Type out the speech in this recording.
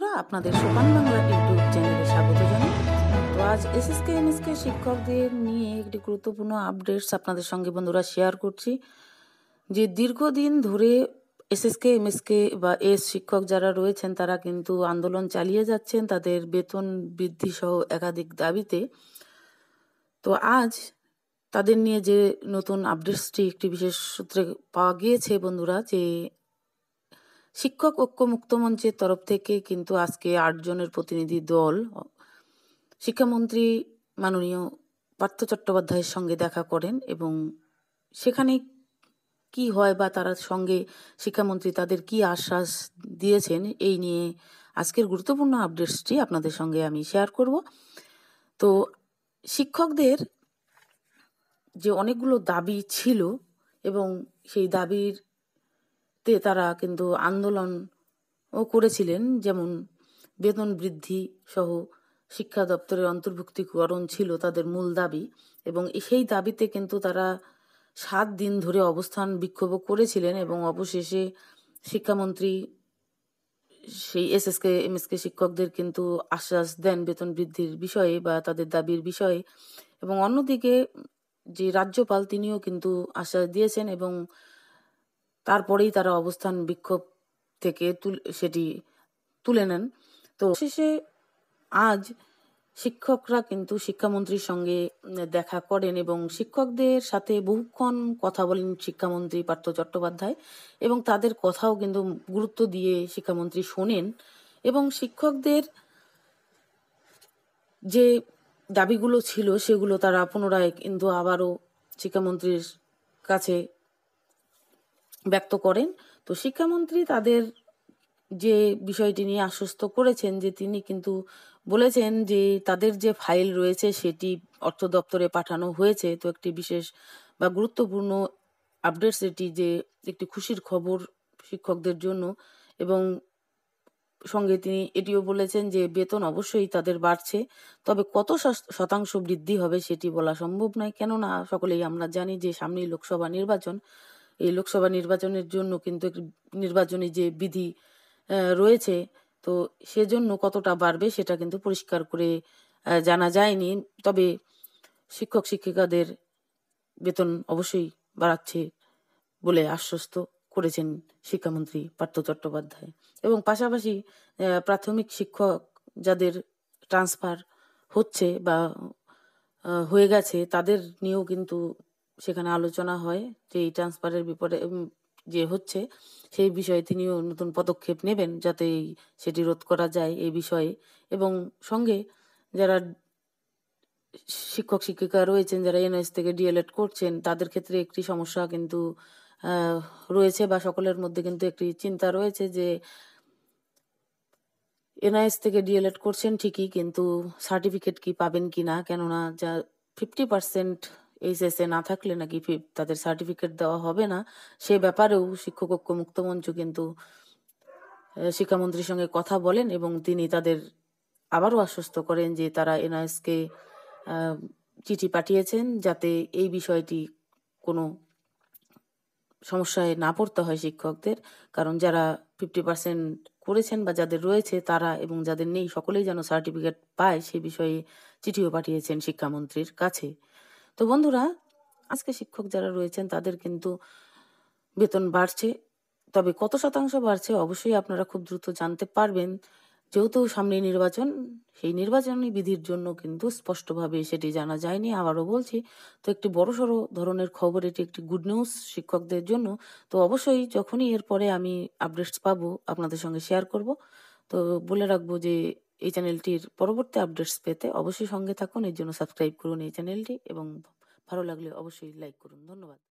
বন্ধুরা আপনাদের সোপান বাংলা ইউটিউব চ্যানেলে স্বাগত জানাই তো আজ এসএসকে এনএসকে শিক্ষকদের নিয়ে একটি গুরুত্বপূর্ণ আপডেটস আপনাদের সঙ্গে বন্ধুরা শেয়ার করছি যে দীর্ঘদিন ধরে এসএসকে এমএসকে বা এস শিক্ষক যারা রয়েছেন তারা কিন্তু আন্দোলন চালিয়ে যাচ্ছেন তাদের বেতন বৃদ্ধি সহ একাধিক দাবিতে তো আজ তাদের নিয়ে যে নতুন আপডেটসটি একটি বিশেষ সূত্রে পাওয়া গিয়েছে বন্ধুরা যে শিক্ষক ঐক্য মঞ্চের তরফ থেকে কিন্তু আজকে আটজনের প্রতিনিধি দল শিক্ষামন্ত্রী মাননীয় পার্থ চট্টোপাধ্যায়ের সঙ্গে দেখা করেন এবং সেখানে কি হয় বা তারা সঙ্গে শিক্ষামন্ত্রী তাদের কি আশ্বাস দিয়েছেন এই নিয়ে আজকের গুরুত্বপূর্ণ আপডেটসটি আপনাদের সঙ্গে আমি শেয়ার করব তো শিক্ষকদের যে অনেকগুলো দাবি ছিল এবং সেই দাবির তে তারা কিন্তু আন্দোলনও করেছিলেন যেমন বেতন বৃদ্ধি সহ শিক্ষা দপ্তরের অন্তর্ভুক্তিকরণ ছিল তাদের মূল দাবি এবং সেই দাবিতে কিন্তু তারা সাত দিন ধরে অবস্থান বিক্ষোভ করেছিলেন এবং অবশেষে শিক্ষামন্ত্রী সেই এস এসএসকে এমএসকে শিক্ষকদের কিন্তু আশ্বাস দেন বেতন বৃদ্ধির বিষয়ে বা তাদের দাবির বিষয়ে এবং অন্যদিকে যে রাজ্যপাল তিনিও কিন্তু আশ্বাস দিয়েছেন এবং তারপরেই তারা অবস্থান বিক্ষোভ থেকে সেটি তুলে নেন তো শেষে আজ শিক্ষকরা কিন্তু শিক্ষামন্ত্রীর সঙ্গে দেখা করেন এবং শিক্ষকদের সাথে বহুক্ষণ কথা বলেন শিক্ষামন্ত্রী পার্থ চট্টোপাধ্যায় এবং তাদের কথাও কিন্তু গুরুত্ব দিয়ে শিক্ষামন্ত্রী শোনেন এবং শিক্ষকদের যে দাবিগুলো ছিল সেগুলো তারা পুনরায় কিন্তু আবারও শিক্ষামন্ত্রীর কাছে ব্যক্ত করেন তো শিক্ষামন্ত্রী তাদের যে বিষয়টি নিয়ে আশ্বস্ত করেছেন যে তিনি কিন্তু বলেছেন যে তাদের যে ফাইল রয়েছে সেটি অর্থ দপ্তরে পাঠানো হয়েছে তো একটি বিশেষ বা গুরুত্বপূর্ণ আপডেট সেটি যে একটি খুশির খবর শিক্ষকদের জন্য এবং সঙ্গে তিনি এটিও বলেছেন যে বেতন অবশ্যই তাদের বাড়ছে তবে কত শতাংশ বৃদ্ধি হবে সেটি বলা সম্ভব নয় কেননা সকলেই আমরা জানি যে সামনেই লোকসভা নির্বাচন এই লোকসভা নির্বাচনের জন্য কিন্তু নির্বাচনী যে বিধি রয়েছে তো সেজন্য কতটা বাড়বে সেটা কিন্তু পরিষ্কার করে জানা যায়নি তবে শিক্ষক শিক্ষিকাদের বেতন অবশ্যই বাড়াচ্ছে বলে আশ্বস্ত করেছেন শিক্ষামন্ত্রী পার্থ চট্টোপাধ্যায় এবং পাশাপাশি প্রাথমিক শিক্ষক যাদের ট্রান্সফার হচ্ছে বা হয়ে গেছে তাদের নিয়েও কিন্তু সেখানে আলোচনা হয় যে এই ট্রান্সফারের বিপরে যে হচ্ছে সেই বিষয়ে তিনিও নতুন পদক্ষেপ নেবেন যাতে সেটি রোধ করা যায় এই বিষয়ে এবং সঙ্গে যারা শিক্ষক শিক্ষিকা রয়েছেন যারা এনএস থেকে ডিএলএড করছেন তাদের ক্ষেত্রে একটি সমস্যা কিন্তু রয়েছে বা সকলের মধ্যে কিন্তু একটি চিন্তা রয়েছে যে এনআইএস থেকে ডিএলএড করছেন ঠিকই কিন্তু সার্টিফিকেট কি পাবেন কি না কেননা যা ফিফটি পার্সেন্ট এইচএসএ না থাকলে নাকি তাদের সার্টিফিকেট দেওয়া হবে না সে ব্যাপারেও শিক্ষক ঐক্য মুক্তমঞ্চ কিন্তু শিক্ষামন্ত্রীর সঙ্গে কথা বলেন এবং তিনি তাদের আবারও আশ্বস্ত করেন যে তারা এনআইএসকে চিঠি পাঠিয়েছেন যাতে এই বিষয়টি কোনো সমস্যায় না পড়তে হয় শিক্ষকদের কারণ যারা ফিফটি পার্সেন্ট করেছেন বা যাদের রয়েছে তারা এবং যাদের নেই সকলেই যেন সার্টিফিকেট পায় সে বিষয়ে চিঠিও পাঠিয়েছেন শিক্ষামন্ত্রীর কাছে তো বন্ধুরা আজকে শিক্ষক যারা রয়েছেন তাদের কিন্তু বেতন বাড়ছে তবে কত শতাংশ বাড়ছে অবশ্যই আপনারা খুব দ্রুত জানতে পারবেন যেহেতু সামনে নির্বাচন সেই নির্বাচনী বিধির জন্য কিন্তু স্পষ্টভাবে সেটি জানা যায়নি আবারও বলছি তো একটি সড়ো ধরনের খবর এটি একটি গুড নিউজ শিক্ষকদের জন্য তো অবশ্যই যখনই এরপরে আমি আপডেটস পাব আপনাদের সঙ্গে শেয়ার করব তো বলে রাখবো যে এই চ্যানেলটির পরবর্তী আপডেটস পেতে অবশ্যই সঙ্গে থাকুন এর জন্য সাবস্ক্রাইব করুন এই চ্যানেলটি এবং ভালো লাগলে অবশ্যই লাইক করুন ধন্যবাদ